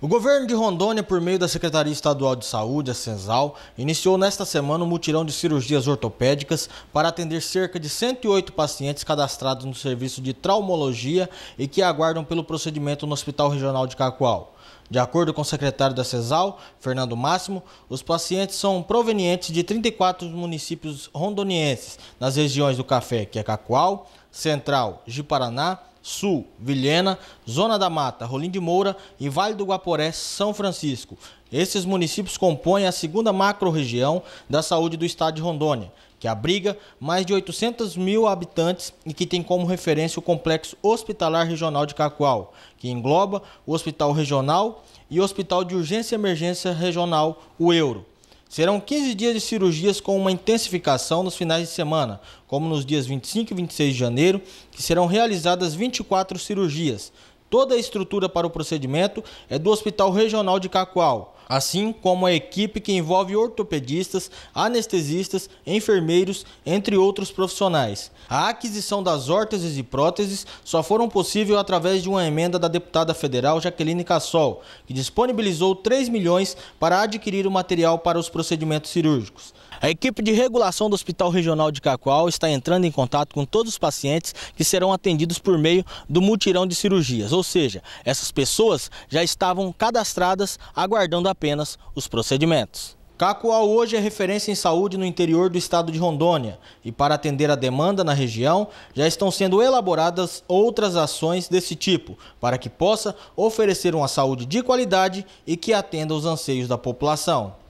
O governo de Rondônia, por meio da Secretaria Estadual de Saúde, a CENSAL, iniciou nesta semana um mutirão de cirurgias ortopédicas para atender cerca de 108 pacientes cadastrados no serviço de traumologia e que aguardam pelo procedimento no Hospital Regional de Cacoal. De acordo com o secretário da CESAL, Fernando Máximo, os pacientes são provenientes de 34 municípios rondonienses, nas regiões do Café, que é Cacoal, Central, Jiparaná, Sul, Vilhena, Zona da Mata, Rolim de Moura e Vale do Guaporé, São Francisco. Esses municípios compõem a segunda macro-região da saúde do estado de Rondônia, que abriga mais de 800 mil habitantes e que tem como referência o Complexo Hospitalar Regional de Cacoal, que engloba o Hospital Regional e o Hospital de Urgência e Emergência Regional, o Euro. Serão 15 dias de cirurgias com uma intensificação nos finais de semana, como nos dias 25 e 26 de janeiro, que serão realizadas 24 cirurgias. Toda a estrutura para o procedimento é do Hospital Regional de Cacoal assim como a equipe que envolve ortopedistas, anestesistas, enfermeiros, entre outros profissionais. A aquisição das órteses e próteses só foram possível através de uma emenda da deputada federal Jaqueline Cassol, que disponibilizou 3 milhões para adquirir o material para os procedimentos cirúrgicos. A equipe de regulação do Hospital Regional de Cacoal está entrando em contato com todos os pacientes que serão atendidos por meio do mutirão de cirurgias, ou seja, essas pessoas já estavam cadastradas aguardando a apenas os procedimentos. Cacoal hoje é referência em saúde no interior do estado de Rondônia e para atender a demanda na região já estão sendo elaboradas outras ações desse tipo para que possa oferecer uma saúde de qualidade e que atenda os anseios da população.